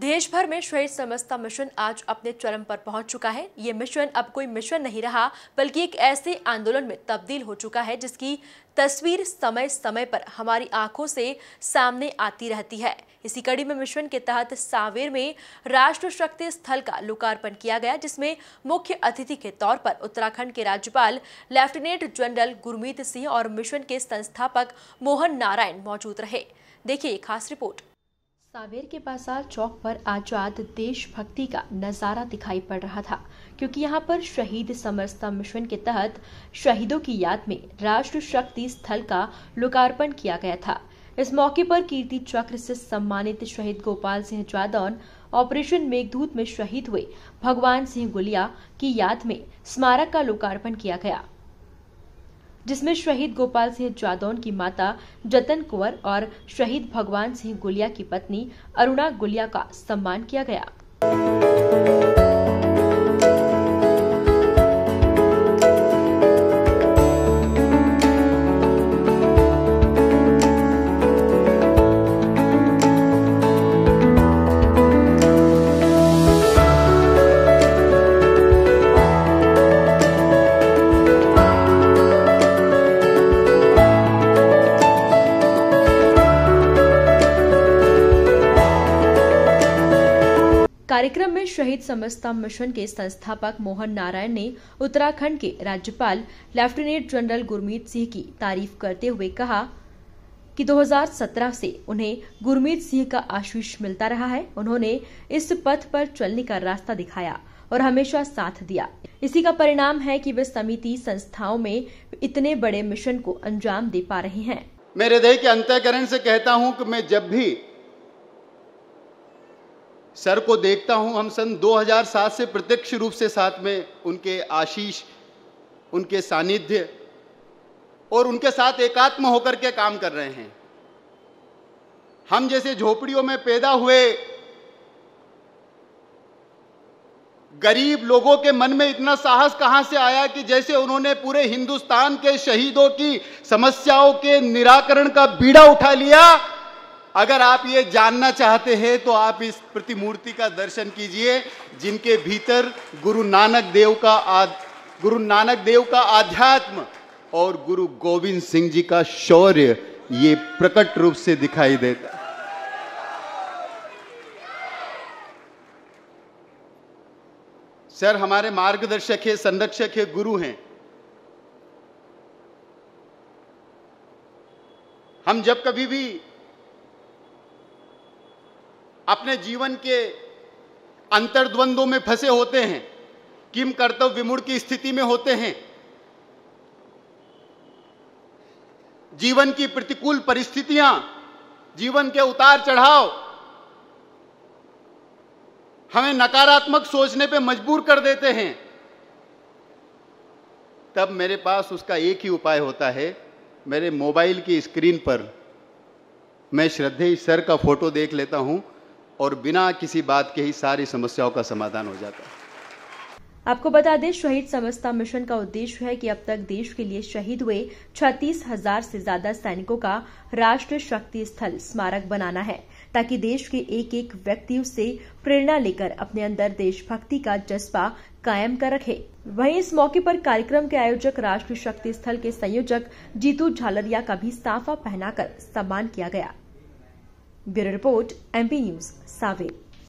देश भर में श्रेय समस्ता मिशन आज अपने चरम पर पहुंच चुका है ये मिशन अब कोई मिशन नहीं रहा बल्कि एक ऐसे आंदोलन में तब्दील हो चुका है जिसकी तस्वीर समय समय पर हमारी आंखों से सामने आती रहती है इसी कड़ी में मिशन के तहत सावेर में राष्ट्र शक्ति स्थल का लोकार्पण किया गया जिसमें मुख्य अतिथि के तौर पर उत्तराखंड के राज्यपाल लेफ्टिनेंट जनरल गुरमीत सिंह और मिशन के संस्थापक मोहन नारायण मौजूद रहे देखिए खास रिपोर्ट सावेर के बाजार चौक पर आजाद देशभक्ति का नज़ारा दिखाई पड़ रहा था क्योंकि यहां पर शहीद समरसता मिशन के तहत शहीदों की याद में राष्ट्र शक्ति स्थल का लोकार्पण किया गया था इस मौके पर कीर्ति चक्र से सम्मानित शहीद गोपाल सिंह जादौन ऑपरेशन मेघदूत में शहीद हुए भगवान सिंह गुलिया की याद में स्मारक का लोकार्पण किया गया जिसमें शहीद गोपाल सिंह जादौन की माता जतन कुंवर और शहीद भगवान सिंह गुलिया की पत्नी अरुणा गुलिया का सम्मान किया गया कार्यक्रम में शहीद समस्ता मिशन के संस्थापक मोहन नारायण ने उत्तराखंड के राज्यपाल लेफ्टिनेंट जनरल गुरमीत सिंह की तारीफ करते हुए कहा कि 2017 से उन्हें गुरमीत सिंह का आशीष मिलता रहा है उन्होंने इस पथ पर चलने का रास्ता दिखाया और हमेशा साथ दिया इसी का परिणाम है कि वे समिति संस्थाओं में इतने बड़े मिशन को अंजाम दे पा रहे हैं मेरे हृदय के अंतकरण से कहता हूँ कि मैं जब भी सर को देखता हूं हम सन 2007 से प्रत्यक्ष रूप से साथ में उनके आशीष उनके सानिध्य और उनके साथ एकात्म होकर के काम कर रहे हैं हम जैसे झोपड़ियों में पैदा हुए गरीब लोगों के मन में इतना साहस कहां से आया कि जैसे उन्होंने पूरे हिंदुस्तान के शहीदों की समस्याओं के निराकरण का बीड़ा उठा लिया अगर आप ये जानना चाहते हैं तो आप इस प्रतिमूर्ति का दर्शन कीजिए जिनके भीतर गुरु नानक देव का आद गुरु नानक देव का आध्यात्म और गुरु गोविंद सिंह जी का शौर्य ये प्रकट रूप से दिखाई देता सर हमारे मार्गदर्शक है संरक्षक है गुरु हैं हम जब कभी भी अपने जीवन के अंतर्द्वंदों में फंसे होते हैं किम कर्तव्य विमूढ़ की स्थिति में होते हैं जीवन की प्रतिकूल परिस्थितियां जीवन के उतार चढ़ाव हमें नकारात्मक सोचने पे मजबूर कर देते हैं तब मेरे पास उसका एक ही उपाय होता है मेरे मोबाइल की स्क्रीन पर मैं श्रद्धेय सर का फोटो देख लेता हूं और बिना किसी बात के ही सारी समस्याओं का समाधान हो जाता है आपको बता दें शहीद समस्ता मिशन का उद्देश्य है कि अब तक देश के लिए शहीद हुए छत्तीस हजार से ज्यादा सैनिकों का राष्ट्र शक्ति स्थल स्मारक बनाना है ताकि देश के एक एक व्यक्ति उससे प्रेरणा लेकर अपने अंदर देशभक्ति का जज्बा कायम कर रखे वहीं इस मौके पर कार्यक्रम के आयोजक राष्ट्रीय शक्ति स्थल के संयोजक जीतू झालरिया का भी साफा पहनाकर सम्मान किया गया ब्यूरो रिपोर्ट एमपी न्यूज सावेर